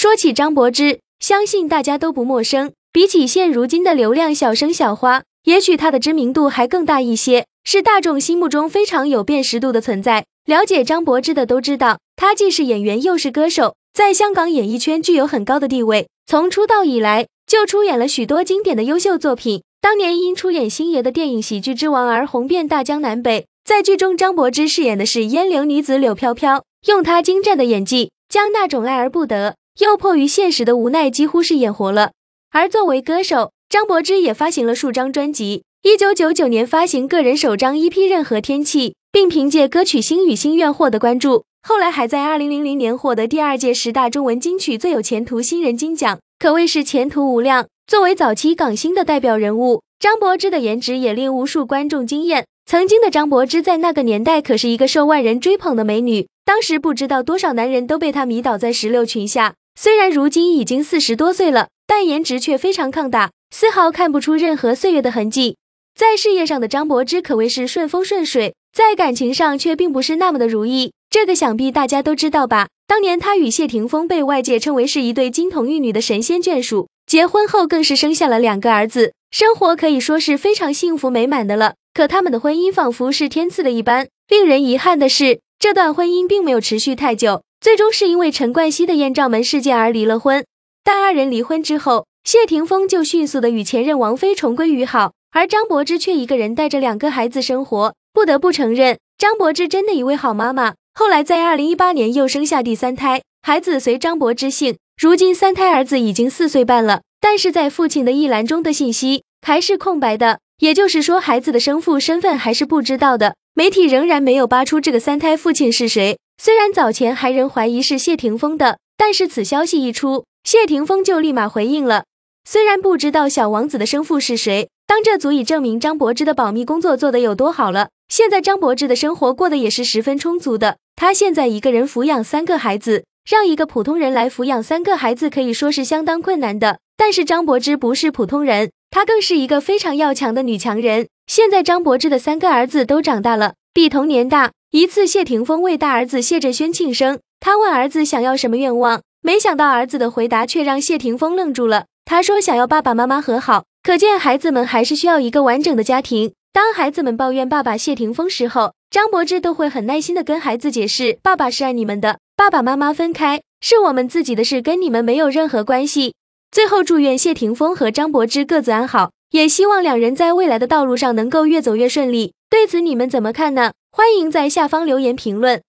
说起张柏芝，相信大家都不陌生。比起现如今的流量小生小花，也许她的知名度还更大一些，是大众心目中非常有辨识度的存在。了解张柏芝的都知道，她既是演员又是歌手，在香港演艺圈具有很高的地位。从出道以来，就出演了许多经典的优秀作品。当年因出演星爷的电影《喜剧之王》而红遍大江南北，在剧中，张柏芝饰演的是烟柳女子柳飘飘，用她精湛的演技，将那种爱而不得。又迫于现实的无奈，几乎是演活了。而作为歌手，张柏芝也发行了数张专辑。一九九九年发行个人首张 EP《任何天气》，并凭借歌曲《星语心愿》获得关注。后来还在二零零零年获得第二届十大中文金曲最有前途新人金奖，可谓是前途无量。作为早期港星的代表人物，张柏芝的颜值也令无数观众惊艳。曾经的张柏芝在那个年代可是一个受万人追捧的美女，当时不知道多少男人都被她迷倒在石榴裙下。虽然如今已经四十多岁了，但颜值却非常抗打，丝毫看不出任何岁月的痕迹。在事业上的张柏芝可谓是顺风顺水，在感情上却并不是那么的如意。这个想必大家都知道吧？当年她与谢霆锋被外界称为是一对金童玉女的神仙眷属，结婚后更是生下了两个儿子，生活可以说是非常幸福美满的了。可他们的婚姻仿佛是天赐的一般，令人遗憾的是。这段婚姻并没有持续太久，最终是因为陈冠希的艳照门事件而离了婚。但二人离婚之后，谢霆锋就迅速的与前任王菲重归于好，而张柏芝却一个人带着两个孩子生活。不得不承认，张柏芝真的一位好妈妈。后来在二零一八年又生下第三胎，孩子随张柏芝姓。如今三胎儿子已经四岁半了，但是在父亲的一栏中的信息还是空白的，也就是说孩子的生父身份还是不知道的。媒体仍然没有扒出这个三胎父亲是谁。虽然早前还人怀疑是谢霆锋的，但是此消息一出，谢霆锋就立马回应了。虽然不知道小王子的生父是谁，当这足以证明张柏芝的保密工作做得有多好了。现在张柏芝的生活过得也是十分充足的。她现在一个人抚养三个孩子，让一个普通人来抚养三个孩子可以说是相当困难的。但是张柏芝不是普通人，她更是一个非常要强的女强人。现在张柏芝的三个儿子都长大了。比童年大一次，谢霆锋为大儿子谢振轩庆生，他问儿子想要什么愿望，没想到儿子的回答却让谢霆锋愣住了。他说想要爸爸妈妈和好，可见孩子们还是需要一个完整的家庭。当孩子们抱怨爸爸谢霆锋时候，张柏芝都会很耐心的跟孩子解释，爸爸是爱你们的，爸爸妈妈分开是我们自己的事，跟你们没有任何关系。最后祝愿谢霆锋和张柏芝各自安好。也希望两人在未来的道路上能够越走越顺利。对此，你们怎么看呢？欢迎在下方留言评论。